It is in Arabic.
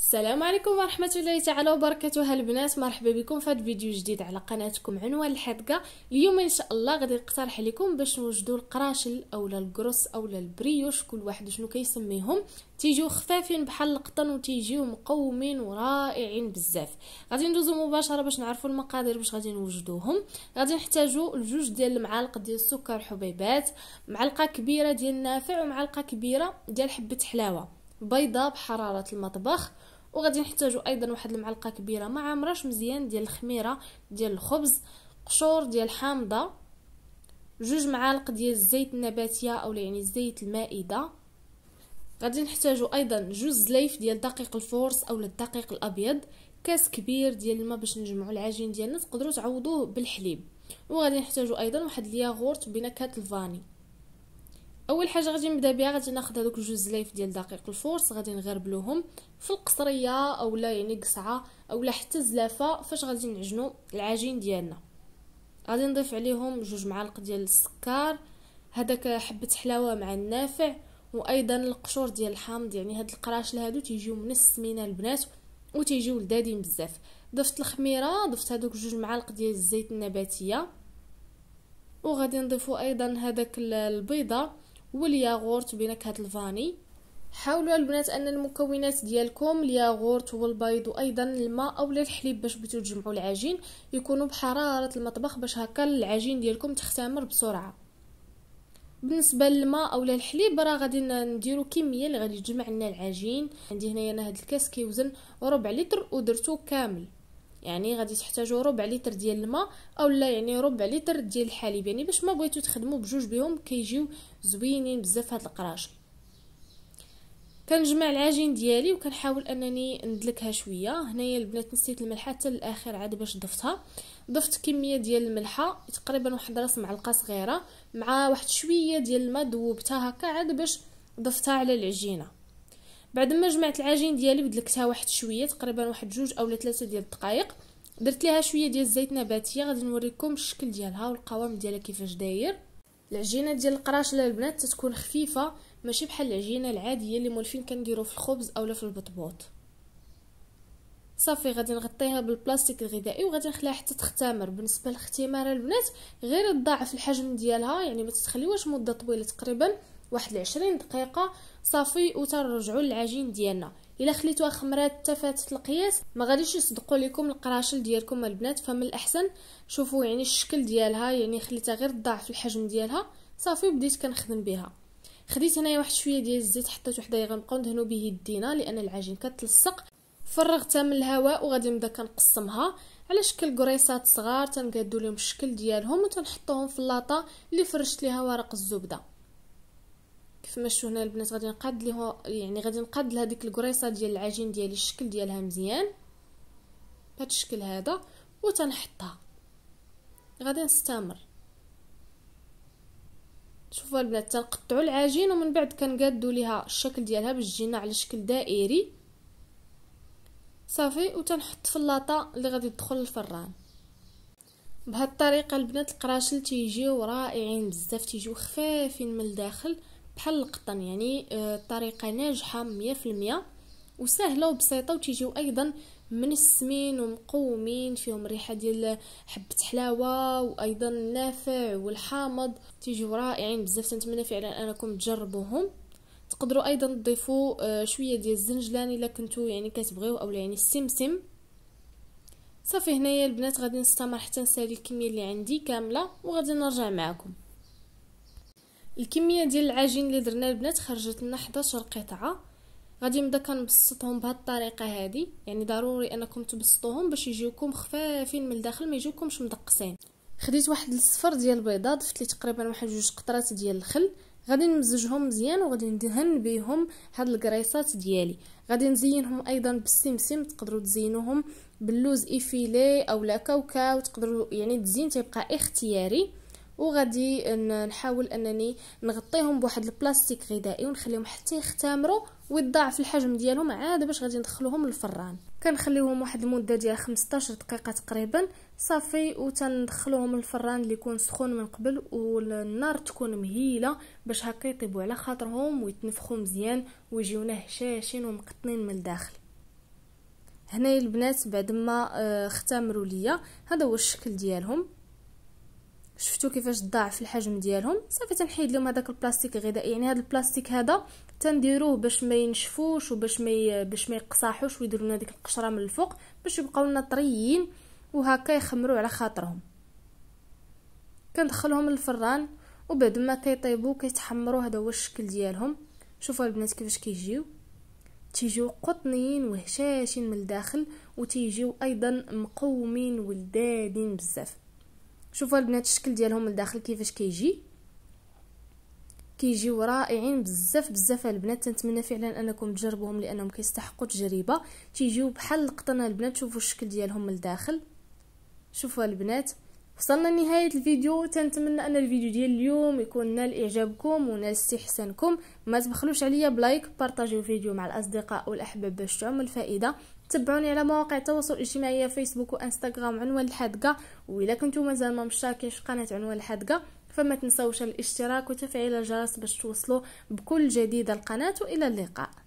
السلام عليكم ورحمة الله تعالى وبركاته البنات مرحبا بكم في هذا فيديو جديد على قناتكم عنوان الحدقة اليوم ان شاء الله غادي نقترح لكم باش نوجدوا القراشل اولا الكروس اولا البريوش كل واحد شنو كيسميهم تيجيو خفافين بحال القطن وتيجيو مقومين ورائعين بزاف غادي ندوزو مباشره باش نعرفوا المقادير باش غادي نوجدوهم غادي نحتاجو جوج ديال المعالق ديال السكر حبيبات معلقه كبيره ديال النافع ومعلقه كبيره ديال حبه حلاوه بيضه بحراره المطبخ وغادي نحتاجو ايضا واحد المعلقه كبيره ما عامراش مزيان ديال الخميره ديال الخبز قشور ديال حامضه جوج معالق ديال الزيت النباتيه اولا يعني الزيت المائده غادي نحتاجو ايضا جوج زليف ديال دقيق الفورس اولا الدقيق الابيض كاس كبير ديال الماء باش نجمعو العجين ديالنا تقدروا تعوضوه بالحليب وغادي نحتاجو ايضا واحد الياغورت بنكهه الفاني اول حاجه غادي نبدا بها غادي ناخذ هذوك جوج زلايف ديال دقيق الفورس غادي نغربلوهم في القصريه اولا يعني قصعه اولا حتى زلافه فاش غادي نعجنو العجين ديالنا غادي نضيف عليهم جوج معالق ديال السكر هذاك حبه حلاوه مع النافع وايضا القشور ديال الحامض يعني هاد القراشل هادو تيجيو من السمينه البنات وتيجيو لذادين بزاف ضفت الخميره ضفت هذوك جوج معالق ديال الزيت النباتيه وغادي نضيفو ايضا هذاك البيضه والياغورت بنكهه الفاني حاولوا البنات ان المكونات ديالكم الياغورت والبيض وايضا الماء اولا الحليب باش بغيتو تجمعوا العجين يكونوا بحراره المطبخ باش هكا العجين ديالكم تختمر بسرعه بالنسبه للماء اولا الحليب راه غادي نديرو كميه اللي غادي تجمع لنا العجين عندي هنايا انا هاد الكاس كيوزن ربع لتر ودرتو كامل يعني غادي تحتاجوا ربع لتر ديال الماء اولا يعني ربع لتر ديال الحليب يعني باش ما بغيتو تخدموا بجوج بهم كيجيو زوينين بزاف هاد القراش كنجمع العجين ديالي وكنحاول انني ندلكها شويه هنايا البنات نسيت الملح حتى للاخر عاد باش ضفتها ضفت كميه ديال الملحه تقريبا واحد راس معلقه صغيره مع واحد شويه ديال الماء ذوبتها هكا عاد باش ضفتها على العجينه بعد ما جمعت العجين ديالي ودلكتها واحد شويه تقريبا واحد جوج اولا ثلاثه ديال الدقائق درت ليها شويه ديال الزيت نباتيه غادي نوريكم الشكل ديالها والقوام ديالها كيفاش داير العجينه ديال القراشله البنات تتكون خفيفه ماشي بحال العجينه العاديه اللي مولفين كنديرو في الخبز اولا في البطبوط صافي غادي نغطيها بالبلاستيك الغذائي وغادي نخليها حتى تختمر بالنسبه للاختمار البنات غير تضاعف الحجم ديالها يعني ما تتخليوهاش مده طويله تقريبا واحد العشرين دقيقه صافي وترجعوا للعجين ديالنا الا خليتوها خمرات حتى فاتت القياس ما غاديش يصدقوا لكم القراشل ديالكم البنات فمن الاحسن شوفوا يعني الشكل ديالها يعني خليتها غير ضعف الحجم ديالها صافي بديت كنخدم بها خديت هنايا واحد شويه ديال الزيت حطيت وحده غنبقاو ندهنوا به يدينا لان العجين كتلصق فرغتها من الهواء وغادي نبدا كنقسمها على شكل قريصات صغار تنقادو لهم الشكل ديالهم وتنحطوهم في اللاطه اللي فرشت ليها ورق الزبده كيف ما شفنا هنا البنات غادي نقاد ليه يعني غادي نقاد لهذيك الكريصه ديال العجين ديالي الشكل ديالها مزيان بهذا الشكل هذا وتنحطها غادي نستمر شوفوا البنات تنقطعوا العجين ومن بعد كنقادوا ليها الشكل ديالها باش تجينا على شكل دائري صافي وتنحط في اللاطه اللي غادي تدخل الفران بهاد الطريقه البنات القراشل تيجيو رائعين بزاف تيجيو خفافين من الداخل بحال القطن يعني آه، طريقه ناجحه مية المية وسهله وبسيطه وتيجيو ايضا منسمين ومقومين فيهم ريحه ديال حبه حلاوه وايضا النافع والحامض تيجيو رائعين بزاف تنتمنى فعلا انكم تجربوهم تقدروا ايضا تضيفوا آه، شويه ديال الزنجلان الا كنتو يعني كتبغيو اولا يعني السمسم صافي هنايا البنات غادي نستمر حتى نسالي الكميه اللي عندي كامله وغادي نرجع معكم الكميه ديال العجين اللي درنا البنات خرجت لنا 11 قطعه غادي نبدا كنبسطهم بهاد الطريقه هذه يعني ضروري انكم تبسطوهم باش يجيوكم خفافين من الداخل ما يجيوكمش مدقسين خديت واحد الصفر ديال البيضه ضفت لي تقريبا واحد جوج قطرات ديال الخل غادي نمزجهم مزيان وغادي ندهن بهم هاد الكريصات ديالي غادي نزينهم ايضا بالسمسم تقدروا تزينوهم باللوز ايفيلي او لا كاوكاو تقدروا يعني التزيين تيبقى اختياري وغادي نحاول انني نغطيهم بواحد البلاستيك غذائي ونخليهم حتى يختمروا ويتضاعف الحجم ديالهم عاد باش غادي ندخلوهم للفران كنخليوهم واحد المده ديال 15 دقيقه تقريبا صافي وتندخلوهم الفران اللي يكون سخون من قبل والنار تكون مهيله باش هكا يطيبوا على خاطرهم ويتنفخوا مزيان ويجيونا هشاشين ومقطنين من الداخل هنايا البنات بعد ما آه، اختمروا ليا هذا هو الشكل ديالهم شفتوا كيفاش ضاعف الحجم ديالهم صافي تنحيد لهم هذاك البلاستيك الغذائي يعني هذا البلاستيك هذا تنديروه باش ما ينشفوش وباش ما باش ما يقصاحوش ويديروا لنا ديك القشره من الفوق باش يبقاو لنا طريين وهكا يخمروا على خاطرهم كندخلهم للفران وبعد ما كيطيبوا كيتحمروا هذا هو الشكل ديالهم شوفوا البنات كيفاش كيجيو تيجيو قطنيين وهشاشين من الداخل وتيجيو ايضا مقومين ولدادين بزاف شوفوا البنات الشكل ديالهم من الداخل كيفاش كيجي كيجيو رائعين بزاف بزاف البنات تنتمنى فعلا انكم تجربوهم لانهم كيستحقوا تجربه تيجيو بحال القطنه البنات شوفوا الشكل ديالهم من الداخل شوفوا البنات وصلنا لنهاية الفيديو تنتمنى ان الفيديو ديال اليوم يكون نال اعجابكم ونال استحسانكم ما تبخلوش عليا بلايك بارطاجيو الفيديو مع الاصدقاء والاحباب باش تعم الفائده تبعوني على مواقع التواصل الاجتماعي فيسبوك وانستغرام عنوان الحدقه الا كنتو مازال ما مشتركينش في قناه عنوان الحدقه فما تنساوش الاشتراك وتفعيل الجرس باش توصلوا بكل جديد القناه والى اللقاء